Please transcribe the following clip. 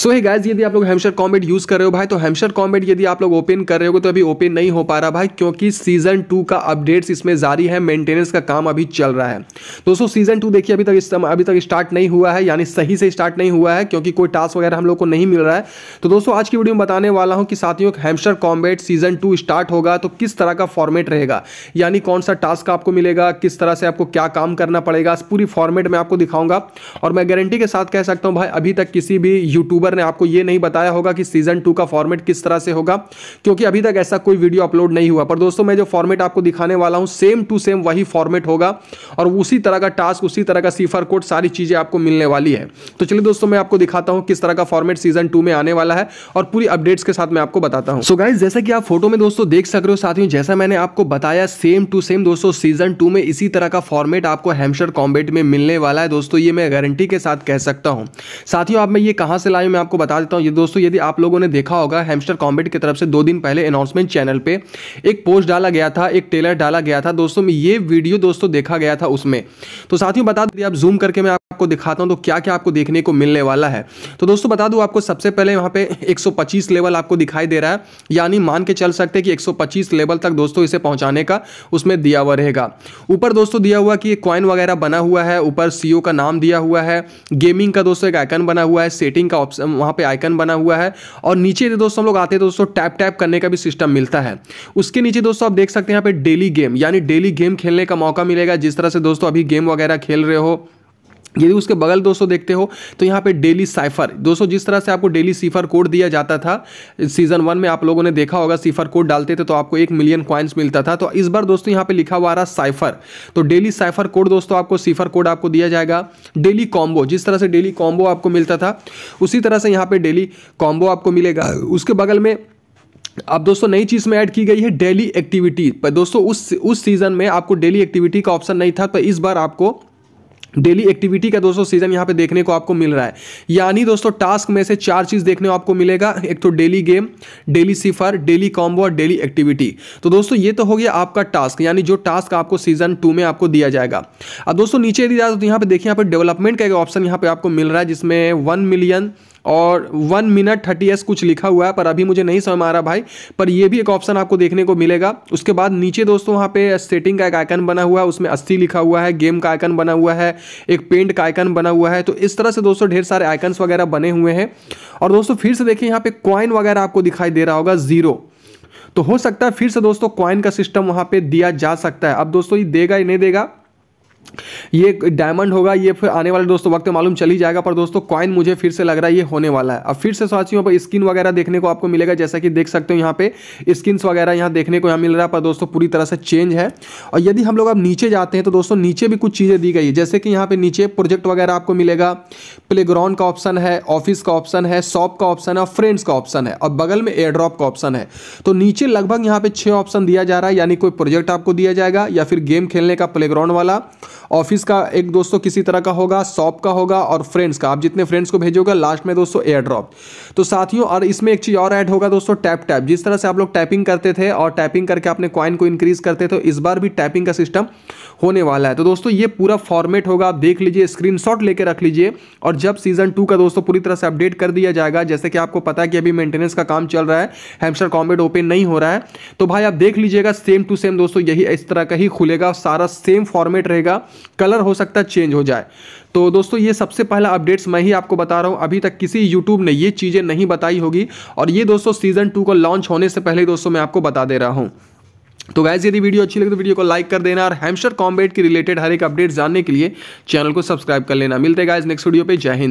सो ही guys यदि आप लोग हेमशर कॉमेट यूज़ कर रहे हो भाई तो हेमशर कॉमेट यदि आप लोग ओपन कर रहे हो तो अभी ओपन नहीं हो पा रहा भाई क्योंकि सीजन टू का अपडेट्स इसमें जारी है मेंटेनेंस का काम अभी चल रहा है दोस्तों सीजन टू देखिए अभी तक अभी तक स्टार्ट नहीं हुआ है यानी सही से स्टार्ट नहीं हुआ है क्योंकि कोई टास्क वगैरह हम लोग को नहीं मिल रहा है तो दोस्तों आज की वीडियो में बताने वाला हूँ कि साथियों Hamster Kombat season two start होगा तो किस तरह का फॉर्मेट रहेगा यानी कौन सा टास्क आपको मिलेगा किस तरह से आपको क्या काम करना पड़ेगा पूरी फॉर्मेट में आपको दिखाऊंगा और मैं गारंटी के साथ कह सकता हूँ भाई अभी तक किसी भी यूट्यूबर यूट्यूबर ने आपको यह नहीं बताया होगा कि सीजन टू का फॉर्मेट किस तरह से होगा क्योंकि अभी तक ऐसा कोई वीडियो अपलोड नहीं हुआ पर दोस्तों मैं जो फॉर्मेट आपको दिखाने वाला हूं सेम टू सेम वही फॉर्मेट होगा और उसी तरह का टास्क उसी तरह का सीफर कोड सारी चीज़ें आपको मिलने वाली है तो चलिए दोस्तों मैं आपको दिखाता हूं किस तरह का फॉर्मेट सीजन टू में आने वाला है और पूरी अपडेट्स के साथ मैं आपको बताता हूं सो गाइज जैसा कि आप फोटो में दोस्तों देख सक रहे हो साथियों जैसा मैंने आपको बताया सेम टू सेम दोस्तों सीजन टू में इसी तरह का फॉर्मेट आपको हेमशर कॉम्बेट में मिलने वाला है दोस्तों ये मैं गारंटी के साथ कह सकता हूं साथियों आप मैं ये कहां से लाया में मैं आपको बता देता हूँ ये दोस्तों यदि आप लोगों ने देखा होगा हेमस्टर कॉम्बेट की तरफ से दो दिन पहले अनाउंसमेंट चैनल पर एक पोस्ट डाला गया था एक टेलर डाला गया था दोस्तों ये वीडियो दोस्तों देखा गया था उसमें तो साथियों बता दी आप जूम करके मैं आपको दिखाता हूँ तो क्या क्या आपको देखने को मिलने वाला है तो दोस्तों बता दूँ आपको सबसे पहले यहाँ पे 125 लेवल आपको दिखाई दे रहा है यानी मान के चल सकते हैं कि 125 लेवल तक दोस्तों इसे पहुँचाने का उसमें दिया हुआ रहेगा ऊपर दोस्तों दिया हुआ कि क्वाइन वगैरह बना हुआ है ऊपर सी e का नाम दिया हुआ है गेमिंग का दोस्तों एक आइकन बना हुआ है सेटिंग का ऑप्शन वहाँ पर आइकन बना हुआ है और नीचे दोस्तों हम लोग आते हैं दोस्तों टैप टैप करने का भी सिस्टम मिलता है उसके नीचे दोस्तों आप देख सकते हैं यहाँ पे डेली गेम यानी डेली गेम खेलने का मौका मिलेगा जिस तरह से दोस्तों अभी गेम वगैरह खेल रहे हो यदि उसके बगल दोस्तों देखते हो तो यहाँ पे डेली साइफर दोस्तों जिस तरह से आपको डेली सीफर कोड दिया जाता था सीजन वन में आप लोगों ने देखा होगा सीफर कोड डालते थे तो आपको एक मिलियन क्वाइंस मिलता था तो इस बार दोस्तों यहाँ पे लिखा हुआ रहा साइफर तो डेली साइफर कोड दोस्तों आपको सीफर कोड आपको दिया जाएगा डेली कॉम्बो जिस तरह से डेली कॉम्बो आपको मिलता था उसी तरह से यहाँ पर डेली कॉम्बो आपको मिलेगा उसके बगल में अब दोस्तों नई चीज़ में ऐड की गई है डेली एक्टिविटी पर दोस्तों उस उस सीज़न में आपको डेली एक्टिविटी का ऑप्शन नहीं था तो इस बार आपको डेली एक्टिविटी का दोस्तों सीजन यहाँ पे देखने को आपको मिल रहा है यानी दोस्तों टास्क में से चार चीज़ देखने को आपको मिलेगा एक तो daily game daily cipher daily combo और डेली एक्टिविटी तो दोस्तों ये तो हो गया आपका टास्क यानी जो टास्क आपको सीजन टू में आपको दिया जाएगा अब दोस्तों नीचे यदि जाए तो यहाँ पे देखिए यहाँ पर डेवलपमेंट का एक ऑप्शन यहाँ पे आपको मिल रहा है जिसमें वन मिलियन और वन मिनट थर्टी एस कुछ लिखा हुआ है पर अभी मुझे नहीं समझ आ रहा भाई पर ये भी एक ऑप्शन आपको देखने को मिलेगा उसके बाद नीचे दोस्तों वहाँ पे सेटिंग का एक आइकन बना हुआ है उसमें अस्सी लिखा हुआ है गेम का आइकन बना हुआ है एक पेंट का आइकन बना हुआ है तो इस तरह से दोस्तों ढेर सारे आइकन्स वगैरह बने हुए हैं और दोस्तों फिर से देखिए यहाँ पे कॉइन वगैरह आपको दिखाई दे रहा होगा ज़ीरो तो हो सकता है फिर से दोस्तों कॉइन का सिस्टम वहाँ पर दिया जा सकता है अब दोस्तों ये देगा या नहीं देगा ये डायमंड होगा ये फिर आने वाले दोस्तों वक्त मालूम चली जाएगा पर दोस्तों कॉइन मुझे फिर से लग रहा है ये होने वाला है अब फिर से साथियों पर स्किन वगैरह देखने को आपको मिलेगा जैसा कि देख सकते हो यहाँ पे स्किन्स वगैरह यहाँ देखने को यहाँ मिल रहा है पर दोस्तों पूरी तरह से चेंज है और यदि हम लोग अब नीचे जाते हैं तो दोस्तों नीचे भी कुछ चीज़ें दी गई है जैसे कि यहाँ पे नीचे प्रोजेक्ट वगैरह आपको मिलेगा प्ले का ऑप्शन है ऑफिस का ऑप्शन है शॉप का ऑप्शन है और फ्रेंड्स का ऑप्शन है और बगल में एयर ड्रॉप का ऑप्शन है तो नीचे लगभग यहाँ पे छः ऑप्शन दिया जा रहा है यानी कोई प्रोजेक्ट आपको दिया जाएगा या फिर गेम खेलने का प्ले वाला ऑफिस का एक दोस्तों किसी तरह का होगा शॉप का होगा और फ्रेंड्स का आप जितने फ्रेंड्स को भेजोगे लास्ट में दोस्तों एयर ड्रॉप तो साथियों और इसमें एक चीज़ और ऐड होगा दोस्तों टैप टैप जिस तरह से आप लोग टैपिंग करते थे और टैपिंग करके अपने क्वाइन को इंक्रीज़ करते थे इस बार भी टैपिंग का सिस्टम होने वाला है तो दोस्तों ये पूरा फॉर्मेट होगा आप देख लीजिए स्क्रीन लेके रख लीजिए और जब सीजन टू का दोस्तों पूरी तरह से अपडेट कर दिया जाएगा जैसे कि आपको पता है कि अभी मेंटेनेंस का काम चल रहा है हेम्स्टर कॉम्बेट ओपन नहीं हो रहा है तो भाई आप देख लीजिएगा सेम टू सेम दोस्तों यही इस तरह का ही खुलेगा सारा सेम फॉर्मेट रहेगा कलर हो सकता है चेंज हो जाए तो दोस्तों ये सबसे पहला अपडेट्स मैं ही आपको बता रहा हूँ अभी तक किसी यूट्यूब ने ये चीज़ें नहीं बताई होगी और ये दोस्तों सीज़न टू को लॉन्च होने से पहले दोस्तों मैं आपको बता दे रहा हूँ तो गैस यदि वीडियो अच्छी लगे तो वीडियो को लाइक कर देना और हैमस्टर कॉम्बेट के रिलेटेड हर एक अपडेट जानने के लिए चैनल को सब्सक्राइब कर लेना मिलते हैं गैस नेक्स्ट वीडियो पे जय हिंद